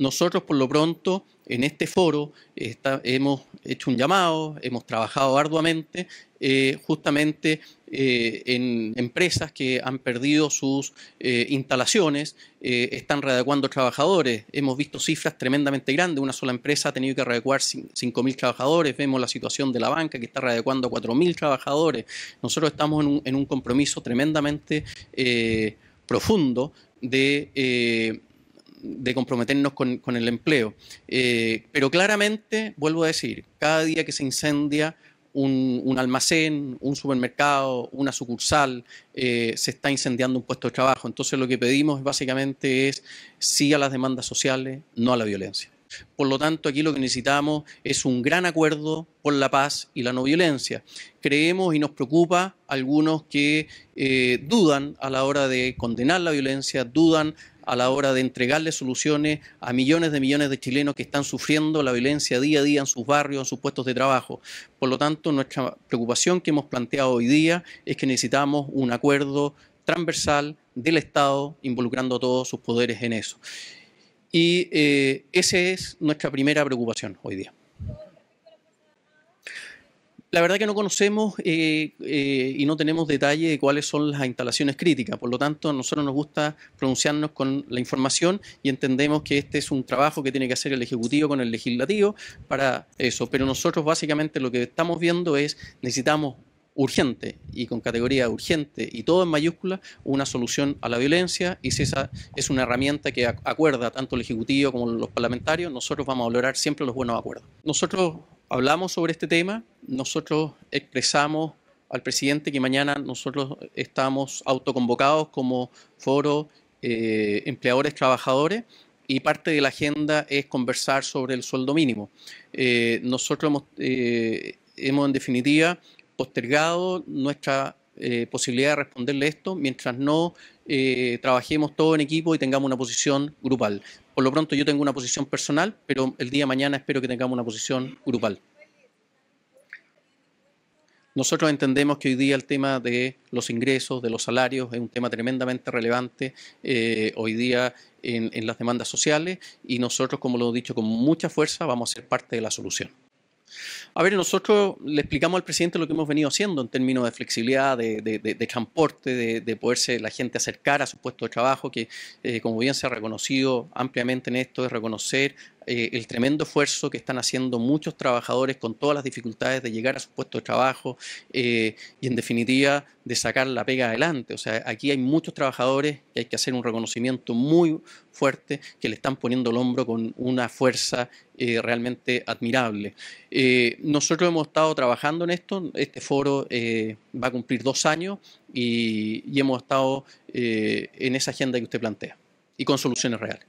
Nosotros, por lo pronto, en este foro hemos hecho un llamado, hemos trabajado arduamente eh, justamente eh, en empresas que han perdido sus eh, instalaciones, están readecuando trabajadores. Hemos visto cifras tremendamente grandes. Una sola empresa ha tenido que readecuar 5.000 trabajadores. Vemos la situación de la banca que está readecuando 4.000 trabajadores. Nosotros estamos en un compromiso tremendamente profundo de de comprometernos con, con el empleo. Eh, pero claramente, vuelvo a decir, cada día que se incendia un, almacén, un supermercado, una sucursal, eh, se está incendiando un puesto de trabajo. Entonces lo que pedimos básicamente es sí a las demandas sociales, no a la violencia. Por lo tanto, aquí lo que necesitamos es un gran acuerdo por la paz y la no violencia. Creemos y nos preocupa algunos que eh, dudan a la hora de condenar la violencia, dudan a la hora de entregarle soluciones a millones de millones de chilenos que están sufriendo la violencia día a día en sus barrios, en sus puestos de trabajo. Por lo tanto, nuestra preocupación que hemos planteado hoy día es que necesitamos un acuerdo transversal del Estado, involucrando a todos sus poderes en eso. Y eh, esa es nuestra primera preocupación hoy día. La verdad que no conocemos eh, eh, y no tenemos detalle de cuáles son las instalaciones críticas, por lo tanto a nosotros nos gusta pronunciarnos con la información y entendemos que este es un trabajo que tiene que hacer el Ejecutivo con el Legislativo para eso, pero nosotros básicamente lo que estamos viendo es necesitamos urgente y con categoría urgente y todo en mayúscula, una solución a la violencia y si esa es una herramienta que acuerda tanto el Ejecutivo como los parlamentarios, nosotros vamos a valorar siempre los buenos acuerdos. Nosotros hablamos sobre este tema, nosotros expresamos al presidente que mañana nosotros estamos autoconvocados como foro eh, empleadores trabajadores y parte de la agenda es conversar sobre el sueldo mínimo. Eh, nosotros eh, hemos, en definitiva, postergado nuestra eh, posibilidad de responderle esto mientras no eh, trabajemos todo en equipo y tengamos una posición grupal. Por lo pronto yo tengo una posición personal, pero el día de mañana espero que tengamos una posición grupal. Nosotros entendemos que hoy día el tema de los ingresos, de los salarios, es un tema tremendamente relevante eh, hoy día en, en las demandas sociales y nosotros, como lo he dicho con mucha fuerza, vamos a ser parte de la solución. A ver, nosotros le explicamos al presidente lo que hemos venido haciendo en términos de flexibilidad, de, transporte, de, poderse la gente acercar a su puesto de trabajo, que eh, como bien se ha reconocido ampliamente en esto, es reconocer eh, el tremendo esfuerzo que están haciendo muchos trabajadores con todas las dificultades de llegar a su puesto de trabajo eh, y en definitiva de sacar la pega adelante. O sea, aquí hay muchos trabajadores que hay que hacer un reconocimiento muy fuerte que le están poniendo el hombro con una fuerza eh, realmente admirable. nosotros hemos estado trabajando en esto, este foro va a cumplir dos años y hemos estado en esa agenda que usted plantea y con soluciones reales.